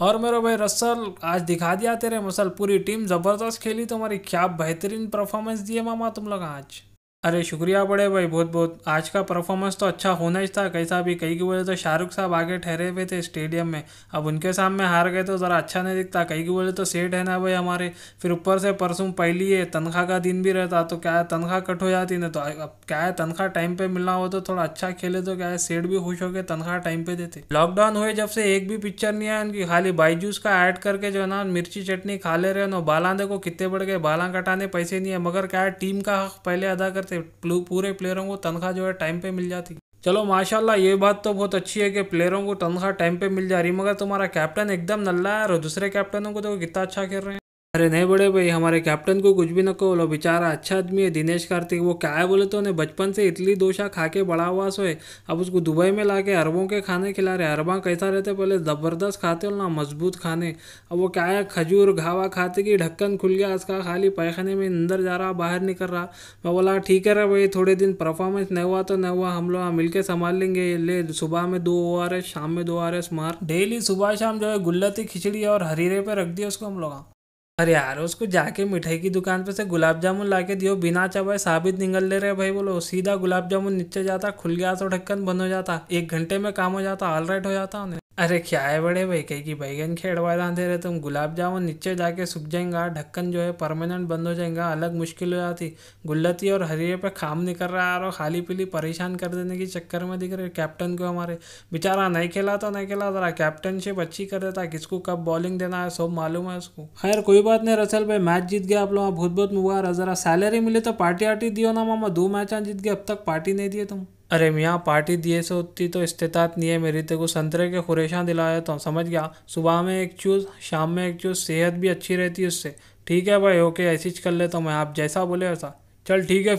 और मेरा भाई रसल आज दिखा दिया तेरे मसल पूरी टीम ज़बरदस्त खेली तुम्हारी क्या बेहतरीन परफॉर्मेंस दिए मामा तुम लोग आज अरे शुक्रिया बड़े भाई बहुत बहुत आज का परफॉर्मेंस तो अच्छा होना ही था कैसा भी कई की वजह तो शाहरुख साहब आगे ठहरे हुए थे स्टेडियम में अब उनके सामने हार गए तो ज़रा अच्छा नहीं दिखता कई की वजह तो सेठ है ना भाई हमारे फिर ऊपर से परसों पहली है तनख्वाह का दिन भी रहता तो क्या है तनख्वाह कट हो जाती ना तो अब क्या है तनख्वाह टाइम पर मिलना हो तो थोड़ा अच्छा खेले तो क्या है सेठ भी खुश हो गए तनख्वाह टाइम पर देते लॉकडाउन हुए जब से एक भी पिक्चर नहीं आया उनकी खाली बाईजूस का ऐड करके जो है ना मिर्ची चटनी खा ले रहे ना बाला देखो कितने बढ़ गए बाला कटाने पैसे नहीं है मगर क्या है टीम का हक पहले अदा करते थे पूरे प्लेयरों को तनख्वाह जो है टाइम पे मिल जाती चलो माशाल्लाह ये बात तो बहुत अच्छी है कि प्लेयरों को तनख्वाह टाइम पे मिल जा रही मगर तुम्हारा कैप्टन एकदम नल्ला है और दूसरे कैप्टनों को देखो कितना अच्छा खेल रहे हैं अरे नहीं बड़े भाई हमारे कैप्टन को कुछ भी न कहो लो बेचारा अच्छा आदमी है दिनेश कार्तिक वो क्या है बोले तो उन्हें बचपन से इतनी दोशा खा के बड़ा हुआ सोए अब उसको दुबई में ला के अरबों के खाने खिला रहे अरबा कैसा रहते पहले ज़बरदस्त खाते हो ना मजबूत खाने अब वो क्या है खजूर घावा खाते कि ढक्कन खुल गया उसका खाली पैखाने में अंदर जा रहा बाहर निकल रहा मैं बोला ठीक है भाई थोड़े दिन परफॉर्मेंस नहीं हुआ तो नहीं हुआ हम लोग मिल के संभाल लेंगे ले सुबह में दो ओ आर एस शाम में दो आर एस मार डेली सुबह शाम जो है गुल्लती खिचड़ी और हरीरे पे रख दिया उसको हम लोग अरे यार उसको जाके मिठाई की दुकान पे से गुलाब जामुन ला के दियो बिना चबाए साबित निगल ले रहे भाई बोलो सीधा गुलाब जामुन नीचे जाता खुल गया तो ढक्कन बंद हो जाता एक घंटे में काम हो जाता ऑल राइट हो जाता उन्हें अरे क्या है बड़े भाई कहीं की बैगन खेड़वा दे रहे तुम गुलाब जामुन नीचे जाके सूख जाएगा ढक्कन जो है परमानेंट बंद हो जाएगा अलग मुश्किल हो जाती गुल्लती और हरिये पे काम नहीं कर रहा यार और खाली पीली परेशान कर देने के चक्कर में दिख रहे कैप्टन को हमारे बेचारा नहीं खेला तो नहीं खेला जरा कैप्टनशिप अच्छी कर देता किसको कब बॉलिंग देना है सब मालूम है उसको खैर कोई बात नहीं रसल भाई मैच जीत गया आप लोग बहुत बहुत मुबार जरा सैलरी मिली तो पार्टी वार्टी दियो ना मामा दो मैच जीत गए अब तक पार्टी नहीं दिए तुम अरे मियाँ पार्टी दिए से उतनी तो इस्तात नहीं है मेरी तेको संतरे के खुरेशा दिलाया तो समझ गया सुबह में एक चूज़ शाम में एक चूज़ सेहत भी अच्छी रहती है उससे ठीक है भाई ओके ऐसी कर लेता तो हूँ मैं आप जैसा बोले वैसा चल ठीक है